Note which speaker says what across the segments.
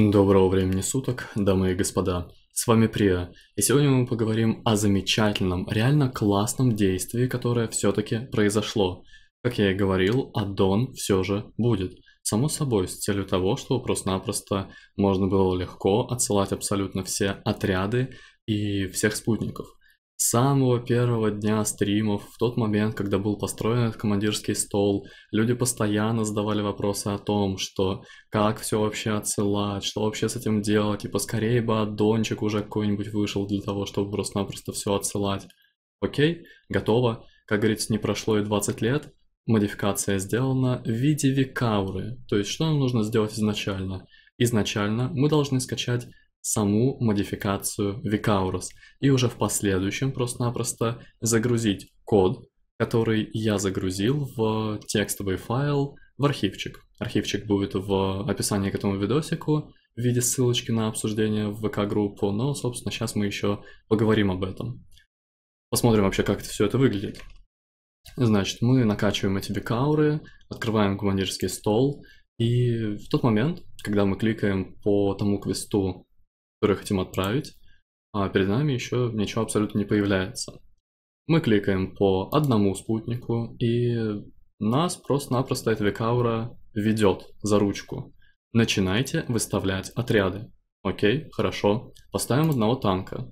Speaker 1: Доброго времени суток, дамы и господа. С вами Прия, и сегодня мы поговорим о замечательном, реально классном действии, которое все-таки произошло. Как я и говорил, аддон все же будет. Само собой, с целью того, чтобы просто-напросто можно было легко отсылать абсолютно все отряды и всех спутников. С самого первого дня стримов, в тот момент, когда был построен этот командирский стол, люди постоянно задавали вопросы о том, что как все вообще отсылать, что вообще с этим делать, и типа, поскорее бы аддончик уже какой-нибудь вышел для того, чтобы просто-напросто все отсылать. Окей, готово. Как говорится, не прошло и 20 лет, модификация сделана в виде викауры. То есть что нам нужно сделать изначально? Изначально мы должны скачать саму модификацию VCaurus и уже в последующем просто-напросто загрузить код, который я загрузил в текстовый файл в архивчик. Архивчик будет в описании к этому видосику в виде ссылочки на обсуждение в ВК-группу, но, собственно, сейчас мы еще поговорим об этом. Посмотрим вообще, как это все это выглядит. Значит, мы накачиваем эти бикауры, открываем командирский стол, и в тот момент, когда мы кликаем по тому квесту, которые хотим отправить, а перед нами еще ничего абсолютно не появляется. Мы кликаем по одному спутнику, и нас просто-напросто эта векаура ведет за ручку. Начинайте выставлять отряды. Окей, хорошо. Поставим одного танка.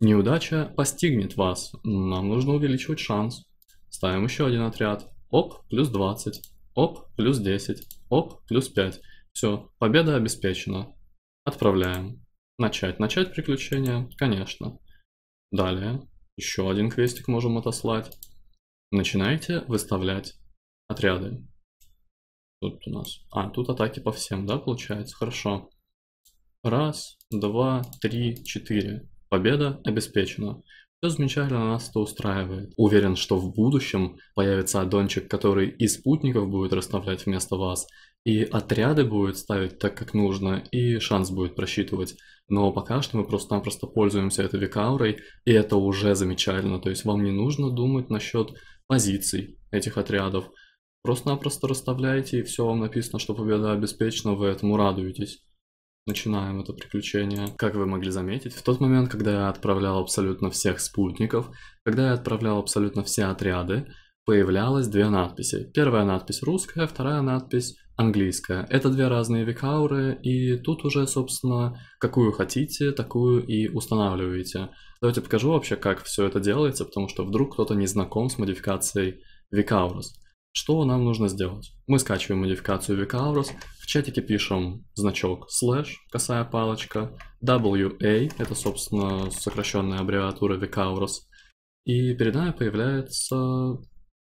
Speaker 1: Неудача постигнет вас. Нам нужно увеличивать шанс. Ставим еще один отряд. Оп, плюс 20. Оп, плюс 10. Оп, плюс 5. Все, победа обеспечена. Отправляем. Начать. Начать приключение, конечно. Далее. Еще один квестик можем отослать. Начинайте выставлять отряды. Тут у нас... А, тут атаки по всем, да, получается? Хорошо. Раз, два, три, четыре. Победа обеспечена. Все замечательно, нас это устраивает. Уверен, что в будущем появится аддончик, который и спутников будет расставлять вместо вас, и отряды будет ставить так, как нужно, и шанс будет просчитывать. Но пока что мы просто-напросто пользуемся этой векаурой, и это уже замечательно. То есть вам не нужно думать насчет позиций этих отрядов. Просто-напросто расставляете, и все вам написано, что победа обеспечена, вы этому радуетесь. Начинаем это приключение. Как вы могли заметить, в тот момент, когда я отправлял абсолютно всех спутников, когда я отправлял абсолютно все отряды, появлялось две надписи. Первая надпись русская, вторая надпись английская. Это две разные векауры, и тут уже, собственно, какую хотите, такую и устанавливаете. Давайте покажу вообще, как все это делается, потому что вдруг кто-то не знаком с модификацией Викаурус. Что нам нужно сделать? Мы скачиваем модификацию VKAuros, в чатике пишем значок слэш, косая палочка, WA, это, собственно, сокращенная аббревиатура VKAuros, и перед нами появляется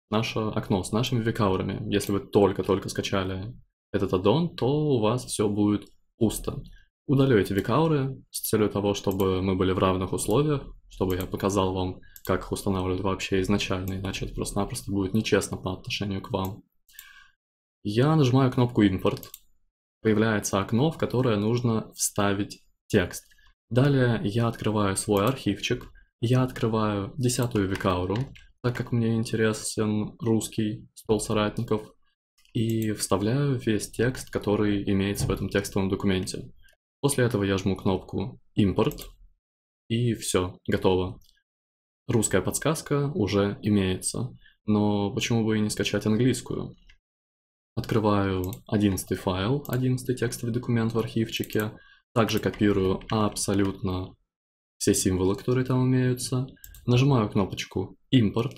Speaker 1: наше окно с нашими VKAurами. Если вы только-только скачали этот аддон, то у вас все будет пусто. Удалю эти VKAurы с целью того, чтобы мы были в равных условиях, чтобы я показал вам как их устанавливать вообще изначально, иначе это просто-напросто будет нечестно по отношению к вам. Я нажимаю кнопку «Импорт». Появляется окно, в которое нужно вставить текст. Далее я открываю свой архивчик, я открываю десятую викауру, так как мне интересен русский стол соратников, и вставляю весь текст, который имеется в этом текстовом документе. После этого я жму кнопку «Импорт», и все, готово русская подсказка уже имеется, но почему бы и не скачать английскую? Открываю 11 файл, 11 текстовый документ в архивчике, также копирую абсолютно все символы, которые там имеются, нажимаю кнопочку «Импорт»,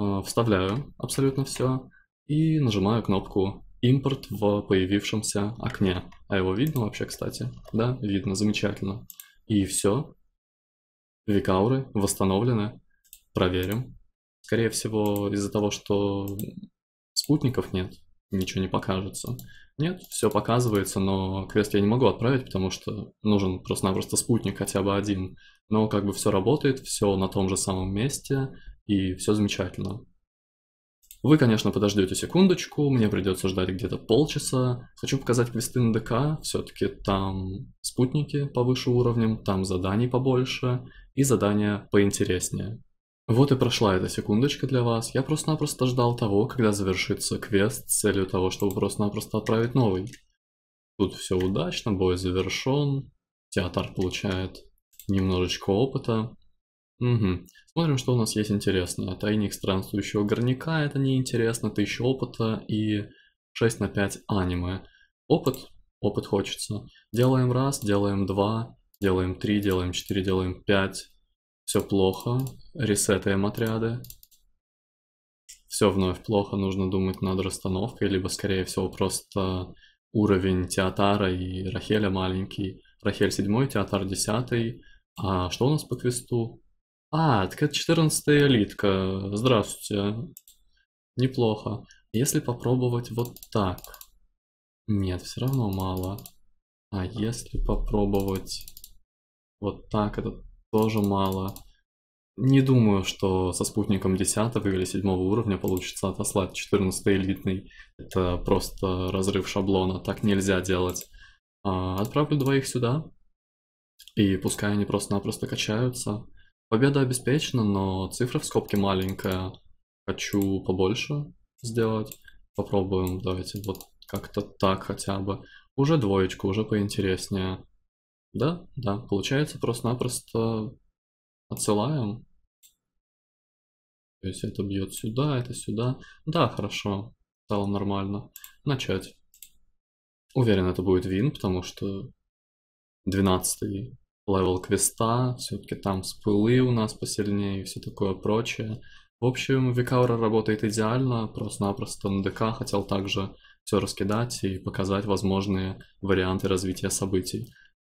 Speaker 1: э, вставляю абсолютно все и нажимаю кнопку «Импорт» в появившемся окне. А его видно вообще, кстати? Да, видно, замечательно. И все, Викауры восстановлены. Проверим. Скорее всего, из-за того, что спутников нет, ничего не покажется. Нет, все показывается, но квест я не могу отправить, потому что нужен просто-напросто спутник хотя бы один. Но как бы все работает, все на том же самом месте, и все замечательно. Вы, конечно, подождете секундочку, мне придется ждать где-то полчаса. Хочу показать квесты на ДК, все-таки там спутники повыше уровнем, там заданий побольше, и задания поинтереснее. Вот и прошла эта секундочка для вас. Я просто-напросто ждал того, когда завершится квест с целью того, чтобы просто-напросто отправить новый. Тут все удачно, бой завершен. Театр получает немножечко опыта. Угу. Смотрим, что у нас есть интересное. Тайник странствующего горняка, это неинтересно. 1000 опыта и 6 на 5 аниме. Опыт? Опыт хочется. Делаем раз, делаем два. Делаем 3, делаем 4, делаем 5. Все плохо. Ресетаем отряды. Все вновь плохо, нужно думать над расстановкой, либо, скорее всего, просто уровень Театара и Рахеля маленький. Рахель 7, Театар 10. А что у нас по квесту? А, так это 14 элитка. Здравствуйте. Неплохо. Если попробовать вот так. Нет, все равно мало. А если попробовать вот так это тоже мало. Не думаю, что со спутником 10 или 7 уровня получится отослать 14 элитный. Это просто разрыв шаблона, так нельзя делать. А, отправлю двоих сюда, и пускай они просто-напросто качаются. Победа обеспечена, но цифра в скобке маленькая. Хочу побольше сделать. Попробуем, давайте вот как-то так хотя бы. Уже двоечку, уже поинтереснее. Да, да, получается просто-напросто отсылаем. То есть это бьет сюда, это сюда. Да, хорошо, стало нормально. Начать. Уверен, это будет вин, потому что 12 левел квеста, все-таки там спылы у нас посильнее и все такое прочее. В общем, Викаура работает идеально, просто-напросто НДК хотел также все раскидать и показать возможные варианты развития событий.